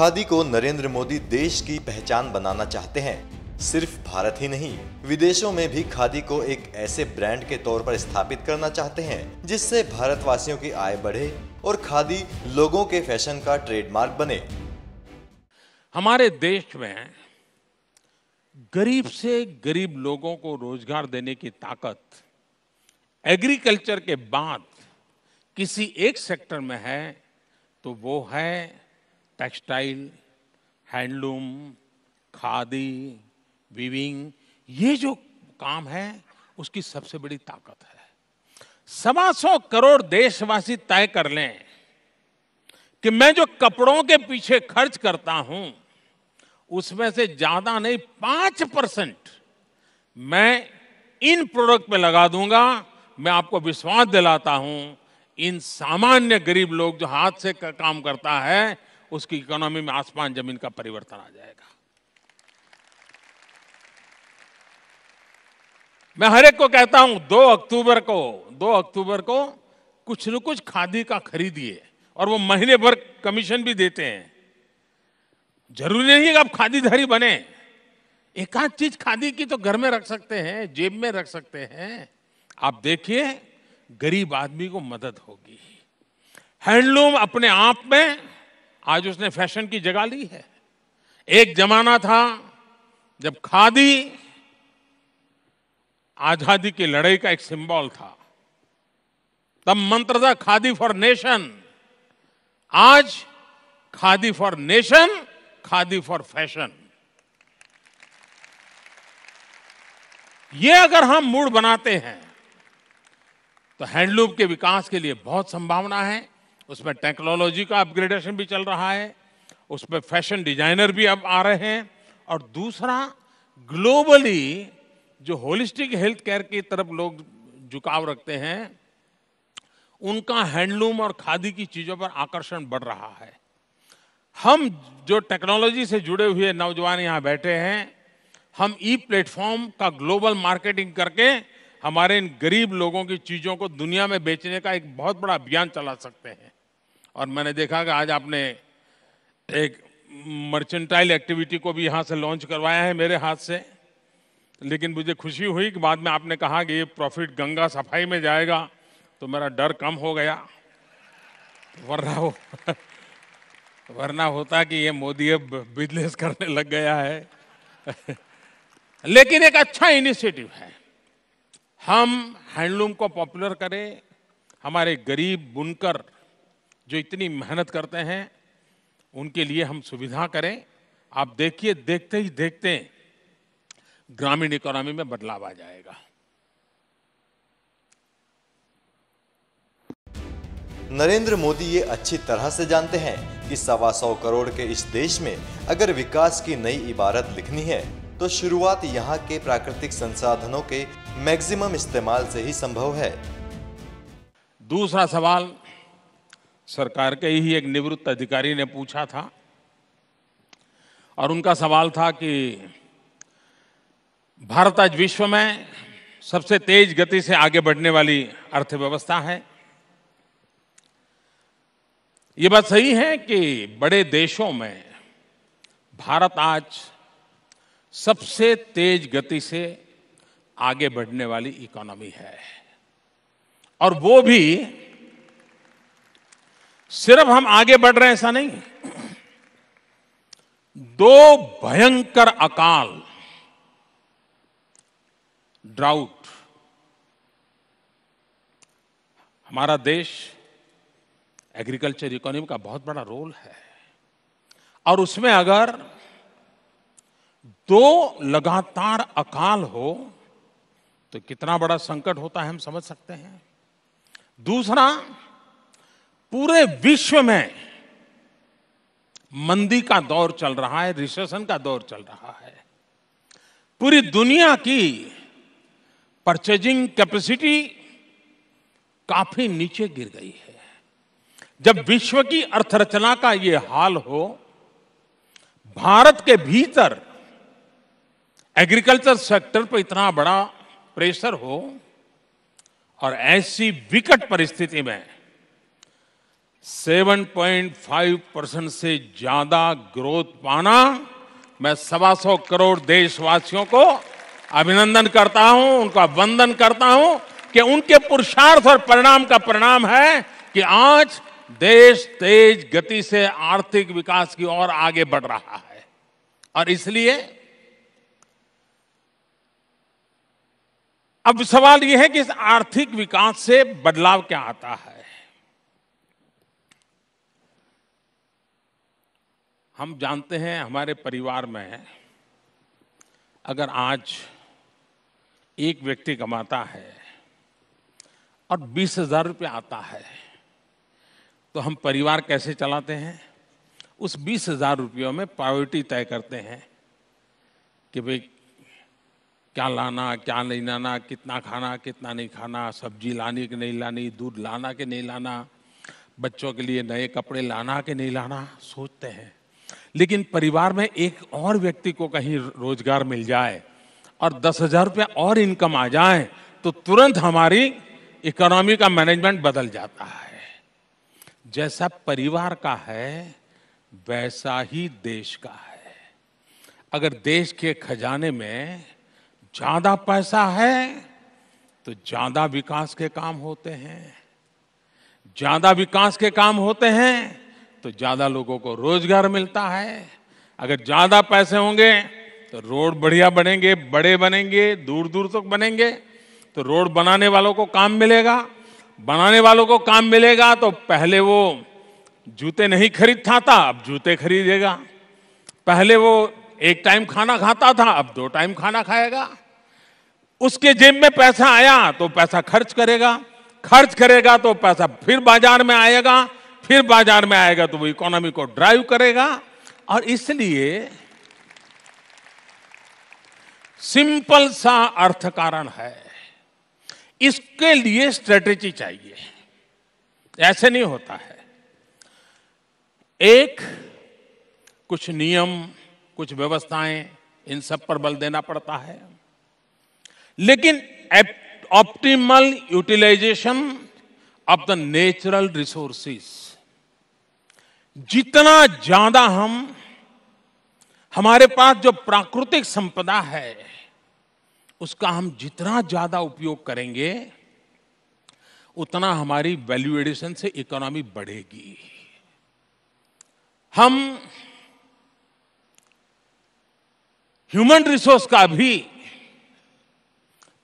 खादी को नरेंद्र मोदी देश की पहचान बनाना चाहते हैं सिर्फ भारत ही नहीं विदेशों में भी खादी को एक ऐसे ब्रांड के तौर पर स्थापित करना चाहते हैं जिससे भारतवासियों की आय बढ़े और खादी लोगों के फैशन का ट्रेडमार्क बने हमारे देश में गरीब से गरीब लोगों को रोजगार देने की ताकत एग्रीकल्चर के बाद किसी एक सेक्टर में है तो वो है टेक्सटाइल हैंडलूम खादी वीविंग ये जो काम है उसकी सबसे बड़ी ताकत है सवा सौ करोड़ देशवासी तय कर लें कि मैं जो कपड़ों के पीछे खर्च करता हूं उसमें से ज्यादा नहीं पांच परसेंट मैं इन प्रोडक्ट पे लगा दूंगा मैं आपको विश्वास दिलाता हूं इन सामान्य गरीब लोग जो हाथ से काम करता है उसकी इकोनॉमी में आसमान जमीन का परिवर्तन आ जाएगा मैं हर एक को कहता हूं दो अक्टूबर को दो अक्टूबर को कुछ न कुछ खादी का खरीदिए और वो महीने भर कमीशन भी देते हैं जरूरी नहीं है कि आप खादीधारी बने एकाध चीज खादी की तो घर में रख सकते हैं जेब में रख सकते हैं आप देखिए गरीब आदमी को मदद होगी हैंडलूम अपने आप में आज उसने फैशन की जगह ली है एक जमाना था जब खादी आजादी की लड़ाई का एक सिंबल था तब मंत्र था खादी फॉर नेशन आज khadi for nation khadi for fashion ये अगर हम मूड बनाते हैं तो हैंडलूम के विकास के लिए बहुत संभावना है उसमें टेक्नोलॉजी का अपग्रेडेशन भी चल रहा है उसमें फैशन डिजाइनर भी अब आ रहे हैं और दूसरा ग्लोबली जो होलिस्टिक हेल्थ केयर की तरफ लोग झुकाव रखते हैं उनका हैंडलूम और खादी की चीज़ों पर आकर्षण बढ़ रहा है हम जो टेक्नोलॉजी से जुड़े हुए नौजवान यहाँ बैठे हैं हम ई प्लेटफॉर्म का ग्लोबल मार्केटिंग करके हमारे इन गरीब लोगों की चीज़ों को दुनिया में बेचने का एक बहुत बड़ा अभियान चला सकते हैं और मैंने देखा कि आज आपने एक मर्चेंटाइल एक्टिविटी को भी यहाँ से लॉन्च करवाया है मेरे हाथ से लेकिन मुझे खुशी हुई कि बाद में आपने कहा कि ये प्रॉफिट गंगा सफाई में जाएगा तो मेरा डर कम हो गया वरना हो वरना होता कि ये मोदी अब बिजनेस करने लग गया है लेकिन एक अच्छा इनिशिएटिव है हम हैंडलूम को पॉपुलर करें हमारे गरीब बुनकर जो इतनी मेहनत करते हैं उनके लिए हम सुविधा करें आप देखिए देखते ही देखते ग्रामीण इकोनॉमी में बदलाव आ जाएगा नरेंद्र मोदी ये अच्छी तरह से जानते हैं कि सवा सौ करोड़ के इस देश में अगर विकास की नई इबारत लिखनी है तो शुरुआत यहाँ के प्राकृतिक संसाधनों के मैक्सिमम इस्तेमाल से ही संभव है दूसरा सवाल सरकार के ही एक निवृत्त अधिकारी ने पूछा था और उनका सवाल था कि भारत आज विश्व में सबसे तेज गति से आगे बढ़ने वाली अर्थव्यवस्था है ये बात सही है कि बड़े देशों में भारत आज सबसे तेज गति से आगे बढ़ने वाली इकोनॉमी है और वो भी सिर्फ हम आगे बढ़ रहे हैं ऐसा नहीं दो भयंकर अकाल ड्राउट हमारा देश एग्रीकल्चर इकोनॉमी का बहुत बड़ा रोल है और उसमें अगर दो लगातार अकाल हो तो कितना बड़ा संकट होता है हम समझ सकते हैं दूसरा पूरे विश्व में मंदी का दौर चल रहा है रिसेशन का दौर चल रहा है पूरी दुनिया की परचेजिंग कैपेसिटी काफी नीचे गिर गई है जब विश्व की अर्थरचना का ये हाल हो भारत के भीतर एग्रीकल्चर सेक्टर पर इतना बड़ा प्रेशर हो और ऐसी विकट परिस्थिति में 7.5 परसेंट से ज्यादा ग्रोथ पाना मैं सवा सौ करोड़ देशवासियों को अभिनंदन करता हूं उनका वंदन करता हूं कि उनके पुरुषार्थ और परिणाम का परिणाम है कि आज देश तेज गति से आर्थिक विकास की ओर आगे बढ़ रहा है और इसलिए अब सवाल यह है कि इस आर्थिक विकास से बदलाव क्या आता है हम जानते हैं हमारे परिवार में अगर आज एक व्यक्ति कमाता है और बीस हजार रुपये आता है तो हम परिवार कैसे चलाते हैं उस बीस हजार रुपयों में प्रायोरिटी तय करते हैं कि भाई क्या लाना क्या नहीं लाना कितना खाना कितना नहीं खाना सब्जी लानी कि नहीं लानी दूध लाना कि नहीं लाना बच्चों के लिए नए कपड़े लाना कि नहीं लाना सोचते हैं लेकिन परिवार में एक और व्यक्ति को कहीं रोजगार मिल जाए और दस हजार रुपया और इनकम आ जाए तो तुरंत हमारी इकोनॉमी का मैनेजमेंट बदल जाता है जैसा परिवार का है वैसा ही देश का है अगर देश के खजाने में ज्यादा पैसा है तो ज्यादा विकास के काम होते हैं ज्यादा विकास के काम होते हैं तो ज़्यादा लोगों को रोजगार मिलता है अगर ज़्यादा पैसे होंगे तो रोड बढ़िया बनेंगे बड़े बनेंगे दूर दूर तक बनेंगे तो रोड बनाने वालों को काम मिलेगा बनाने वालों को काम मिलेगा तो पहले वो जूते नहीं खरीदता था अब जूते खरीदेगा पहले वो एक टाइम खाना खाता था अब दो टाइम खाना खाएगा उसके जेब में पैसा आया तो पैसा खर्च करेगा खर्च करेगा तो पैसा फिर बाजार में आएगा फिर बाजार में आएगा तो वो इकोनॉमी को ड्राइव करेगा और इसलिए सिंपल सा अर्थ कारण है इसके लिए स्ट्रेटेजी चाहिए ऐसे नहीं होता है एक कुछ नियम कुछ व्यवस्थाएं इन सब पर बल देना पड़ता है लेकिन optimal utilisation of the natural resources जितना ज्यादा हम हमारे पास जो प्राकृतिक संपदा है उसका हम जितना ज्यादा उपयोग करेंगे उतना हमारी वैल्यू एडिशन से इकोनॉमी बढ़ेगी हम ह्यूमन रिसोर्स का भी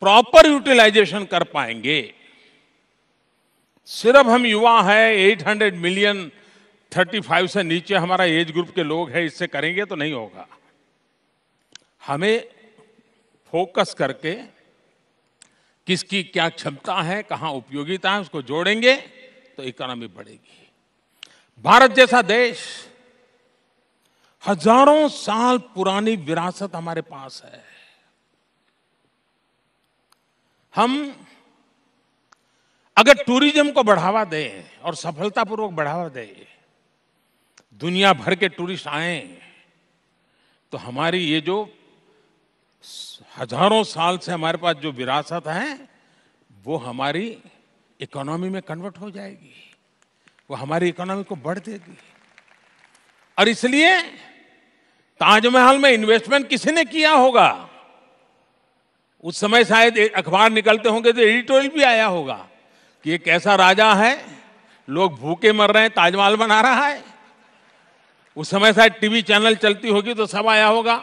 प्रॉपर यूटिलाइजेशन कर पाएंगे सिर्फ हम युवा हैं 800 मिलियन 35 से नीचे हमारा एज ग्रुप के लोग हैं इससे करेंगे तो नहीं होगा हमें फोकस करके किसकी क्या क्षमता है कहाँ उपयोगिता है उसको जोड़ेंगे तो इकोनॉमी बढ़ेगी भारत जैसा देश हजारों साल पुरानी विरासत हमारे पास है हम अगर टूरिज्म को बढ़ावा दें और सफलतापूर्वक बढ़ावा दें दुनिया भर के टूरिस्ट आए तो हमारी ये जो हजारों साल से हमारे पास जो विरासत है वो हमारी इकोनॉमी में कन्वर्ट हो जाएगी वो हमारी इकोनॉमी को बढ़ देगी और इसलिए ताजमहल में इन्वेस्टमेंट किसी ने किया होगा उस समय शायद अखबार निकलते होंगे तो एडिटोरियल भी आया होगा कि एक ऐसा राजा है लोग भूखे मर रहे हैं ताजमहल बना रहा है उस समय शायद टीवी चैनल चलती होगी तो सब आया होगा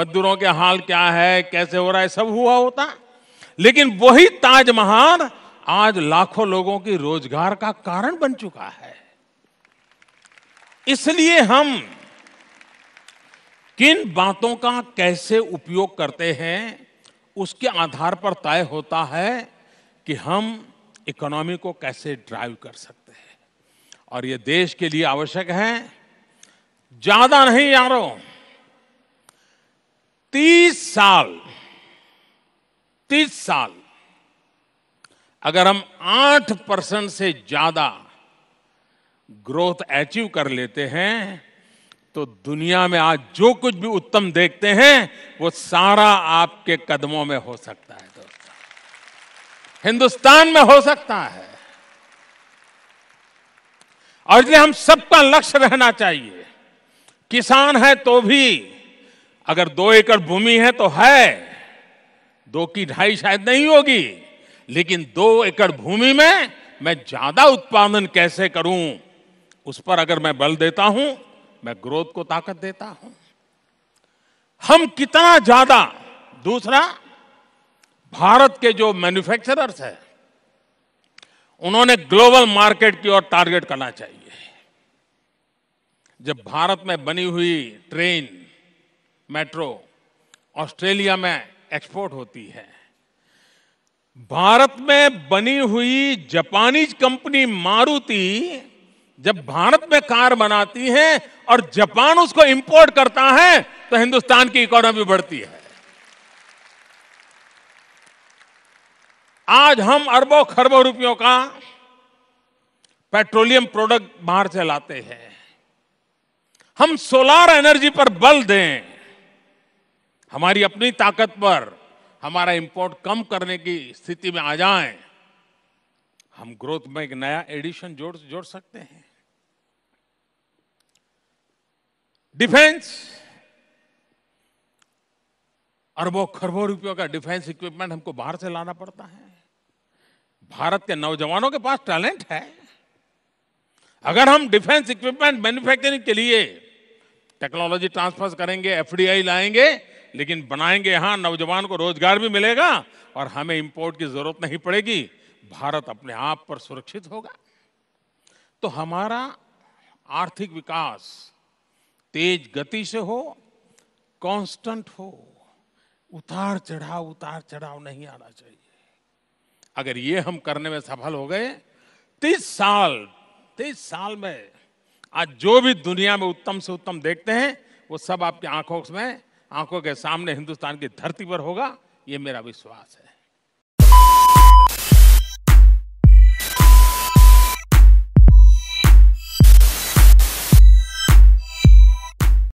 मजदूरों के हाल क्या है कैसे हो रहा है सब हुआ होता लेकिन वही ताजमहल आज लाखों लोगों की रोजगार का कारण बन चुका है इसलिए हम किन बातों का कैसे उपयोग करते हैं उसके आधार पर तय होता है कि हम इकोनॉमी को कैसे ड्राइव कर सकते हैं और ये देश के लिए आवश्यक है ज्यादा नहीं यारों तीस साल तीस साल अगर हम आठ परसेंट से ज्यादा ग्रोथ अचीव कर लेते हैं तो दुनिया में आज जो कुछ भी उत्तम देखते हैं वो सारा आपके कदमों में हो सकता है दोस्तों हिंदुस्तान में हो सकता है और इसलिए हम सबका लक्ष्य रहना चाहिए किसान है तो भी अगर दो एकड़ भूमि है तो है दो की ढाई शायद नहीं होगी लेकिन दो एकड़ भूमि में मैं ज्यादा उत्पादन कैसे करूं उस पर अगर मैं बल देता हूं मैं ग्रोथ को ताकत देता हूं हम कितना ज्यादा दूसरा भारत के जो मैन्युफैक्चरर्स हैं उन्होंने ग्लोबल मार्केट की ओर टारगेट करना चाहिए जब भारत में बनी हुई ट्रेन मेट्रो ऑस्ट्रेलिया में एक्सपोर्ट होती है भारत में बनी हुई जापानीज कंपनी मारुति जब भारत में कार बनाती है और जापान उसको इंपोर्ट करता है तो हिंदुस्तान की इकोनॉमी बढ़ती है आज हम अरबों खरबों रुपयों का पेट्रोलियम प्रोडक्ट बाहर से लाते हैं हम सोलार एनर्जी पर बल दें हमारी अपनी ताकत पर हमारा इंपोर्ट कम करने की स्थिति में आ जाएं, हम ग्रोथ में एक नया एडिशन जोड़ जोड़ सकते हैं डिफेंस अरबों खरबों रुपयों का डिफेंस इक्विपमेंट हमको बाहर से लाना पड़ता है भारत के नौजवानों के पास टैलेंट है अगर हम डिफेंस इक्विपमेंट मैन्युफैक्चरिंग के लिए टेक्नोलॉजी ट्रांसफर करेंगे एफडीआई लाएंगे लेकिन बनाएंगे यहाँ नौजवान को रोजगार भी मिलेगा और हमें इंपोर्ट की जरूरत नहीं पड़ेगी भारत अपने आप पर सुरक्षित होगा तो हमारा आर्थिक विकास तेज गति से हो कांस्टेंट हो उतार चढ़ाव उतार चढ़ाव नहीं आना चाहिए अगर ये हम करने में सफल हो गए तीस साल तीस साल में आज जो भी दुनिया में उत्तम से उत्तम देखते हैं वो सब आपकी आंखों में आंखों के सामने हिंदुस्तान की धरती पर होगा ये मेरा विश्वास है